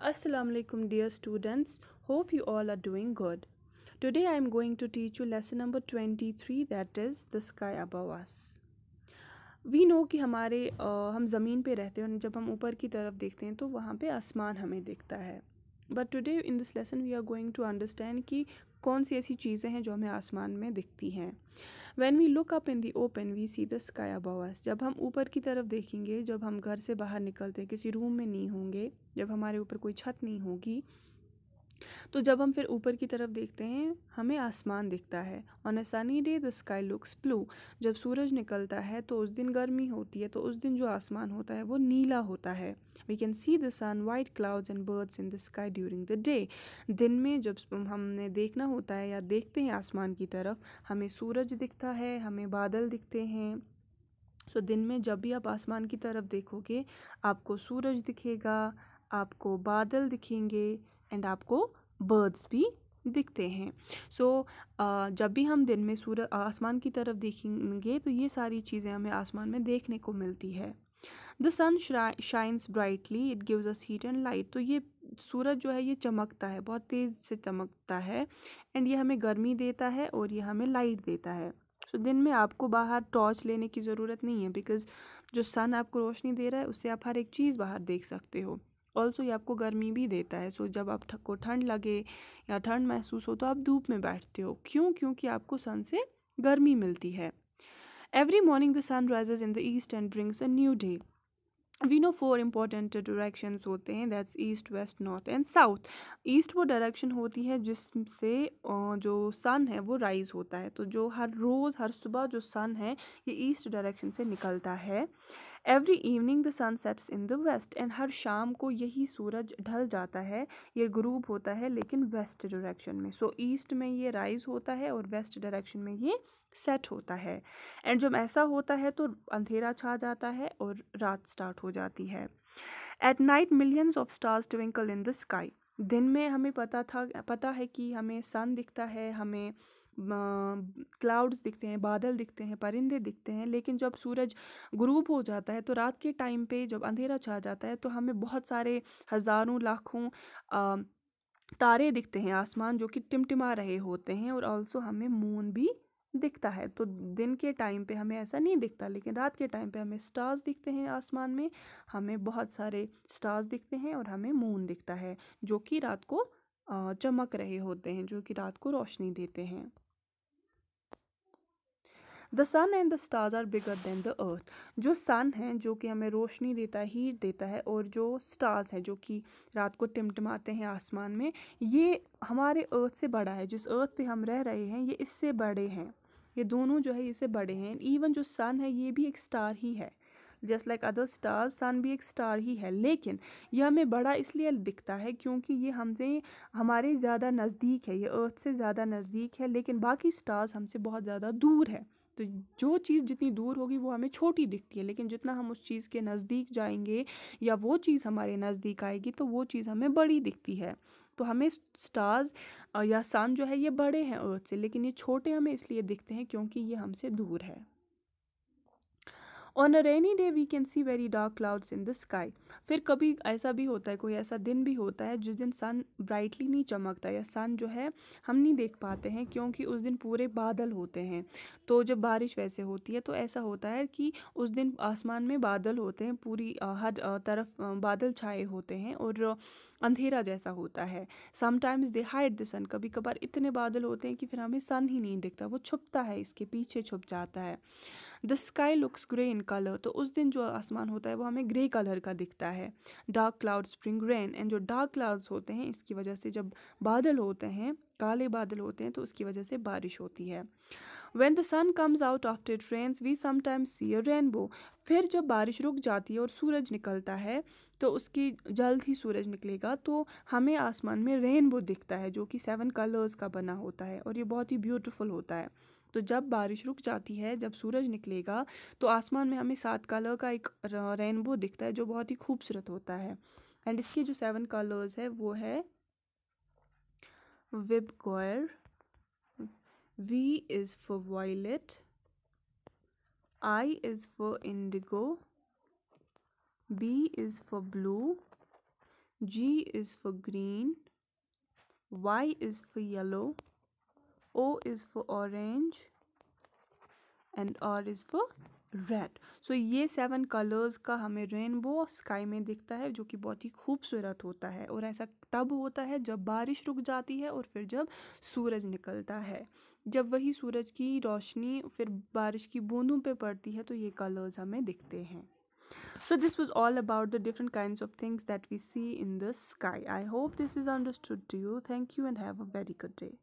Assalamu alaikum dear students hope you all are doing good today I am going to teach you lesson number 23 that is the sky above us we know ki hamare आ, हम ज़मीन पे रहते हैं और जब हम ऊपर की तरफ देखते हैं तो वहाँ पे आसमान हमें दिखता but today in this lesson we are going to understand कि कौन सी ऐसी चीज़ें हैं जो हमें आसमान में दिखती हैं when we look up in the open we see the sky above us जब हम ऊपर की तरफ देखेंगे जब हम घर से बाहर निकलते हैं किसी रूम में नहीं होंगे जब हमारे ऊपर कोई छत नहीं होगी तो जब हम फिर ऊपर की तरफ देखते हैं हमें आसमान दिखता है on a sunny day the sky looks blue जब सूरज निकलता है तो उस दिन गर्मी होती है तो उस दिन जो आसमान होता है वो नीला होता है we can see the sun white clouds and birds in the sky during the day दिन में जब हमने देखना होता है या देखते हैं आसमान की तरफ हमें सूरज दिखता है हमें बादल दिखते हैं सो so, दिन में जब भी आप आसमान की तरफ देखोगे आपको सूरज दिखेगा आपको बादल दिखेंगे एंड आपको बर्ड्स भी दिखते हैं सो so, जब भी हम दिन में सूरज आसमान की तरफ देखेंगे तो ये सारी चीज़ें हमें आसमान में देखने को मिलती है the sun shines brightly it gives us heat and light तो ये सूरज जो है ये चमकता है बहुत तेज़ से चमकता है एंड ये हमें गर्मी देता है और ये हमें लाइट देता है सो so, दिन में आपको बाहर टॉर्च लेने की ज़रूरत नहीं है बिकॉज़ जो सन आपको रोशनी दे रहा है उससे आप हर एक चीज़ बाहर देख सकते हो ऑल्सो ये आपको गर्मी भी देता है सो जब आप को ठंड लगे या ठंड महसूस हो तो आप धूप में बैठते हो क्यों क्योंकि आपको सन से गर्मी मिलती है every morning the sun rises in the east and brings a new day we know four important direction होते हैं that's east west north and south east वो डायरेक्शन होती है जिससे जो सन है वो राइज होता है तो जो हर रोज़ हर सुबह जो सन है ये ईस्ट डायरेक्शन से निकलता है every evening the sun sets in the west and हर शाम को यही सूरज ढल जाता है ये ग्रूब होता है लेकिन वेस्ट डायरेक्शन में सो so, ईस्ट में ये राइज़ होता है और वेस्ट डायरेक्शन में ये सेट होता है एंड जब ऐसा होता है तो अंधेरा छा जाता है और रात स्टार्ट हो जाती है at night millions of stars twinkle in the sky दिन में हमें पता था पता है कि हमें सन दिखता है हमें क्लाउड्स दिखते हैं बादल दिखते हैं परिंदे दिखते हैं लेकिन जब सूरज ग्रूब हो जाता है तो रात के टाइम पे जब अंधेरा छा जाता है तो हमें बहुत सारे हज़ारों लाखों तारे दिखते हैं आसमान जो कि टिमटिमा रहे होते हैं और ऑल्सो हमें मून भी दिखता है तो दिन के टाइम पे हमें ऐसा नहीं दिखता लेकिन रात के टाइम पे हमें स्टार्स दिखते हैं आसमान में हमें बहुत सारे स्टार्स दिखते हैं और हमें मून दिखता है जो कि रात को चमक रहे होते हैं जो कि रात को रोशनी देते हैं the sun and the stars are bigger than the earth जो सन है जो कि हमें रोशनी देता है हीट देता है और जो स्टार्स है जो कि रात को टिमटिमाते हैं आसमान में ये हमारे अर्थ से बड़ा है जिस अर्थ पे हम रह रहे हैं ये इससे बड़े हैं ये दोनों जो है इससे बड़े हैं इवन जो सन है ये भी एक स्टार ही है just like other star sun भी एक स्टार ही है लेकिन यह हमें बड़ा इसलिए दिखता है क्योंकि ये हमसे हमारे ज़्यादा नज़दीक है ये अर्थ से ज़्यादा नज़दीक है लेकिन बाकी स्टार्स हमसे बहुत ज़्यादा दूर है तो जो चीज़ जितनी दूर होगी वो हमें छोटी दिखती है लेकिन जितना हम उस चीज़ के नज़दीक जाएंगे या वो चीज़ हमारे नज़दीक आएगी तो वो चीज़ हमें बड़ी दिखती है तो हमें स्टार्स या सन जो है ये बड़े हैं अर्थ से लेकिन ये छोटे हमें इसलिए दिखते हैं क्योंकि ये हमसे दूर है on a rainy day we can see very dark clouds in the sky फिर कभी ऐसा भी होता है कोई ऐसा दिन भी होता है जिस दिन सन ब्राइटली नहीं चमकता या सन जो है हम नहीं देख पाते हैं क्योंकि उस दिन पूरे बादल होते हैं तो जब बारिश वैसे होती है तो ऐसा होता है कि उस दिन आसमान में बादल होते हैं पूरी हर तरफ बादल छाए होते हैं और अंधेरा जैसा होता है sometimes they hide the sun कभी कभार इतने बादल होते हैं कि फिर हमें सन ही नहीं दिखता वो छुपता है इसके पीछे छुप जाता है the sky looks grey in colour तो उस दिन जो आसमान होता है वो हमें ग्रे कलर का दिखता है dark cloud spring rain and जो डार्क क्लाउड्स होते हैं इसकी वजह से जब बादल होते हैं काले बादल होते हैं तो उसकी वजह से बारिश होती है when the sun comes out of it rains, we sometimes see a rainbow फिर जब बारिश रुक जाती है और सूरज निकलता है तो उसकी जल्द ही सूरज निकलेगा तो हमें आसमान में रेनबो दिखता है जो कि सेवन कलर्स का बना होता है और ये बहुत ही ब्यूटिफुल होता है तो जब बारिश रुक जाती है जब सूरज निकलेगा तो आसमान में हमें सात कलर का एक रेनबो दिखता है जो बहुत ही खूबसूरत होता है एंड इसके जो सेवन कलर्स है वो है VIBGYOR V is for violet, I is for indigo, B is for blue, G is for green, Y is for yellow, O is for orange, and R is for red so ये seven colours का हमें rainbow sky में दिखता है जो कि बहुत ही खूबसूरत होता है और ऐसा तब होता है जब बारिश रुक जाती है और फिर जब सूरज निकलता है जब वही सूरज की रोशनी फिर बारिश की बूंदों पे पड़ती है तो ये कलर्स हमें दिखते हैं so this was all about the different kind of things that we see in the sky I hope this is understood you thank you and have a very good day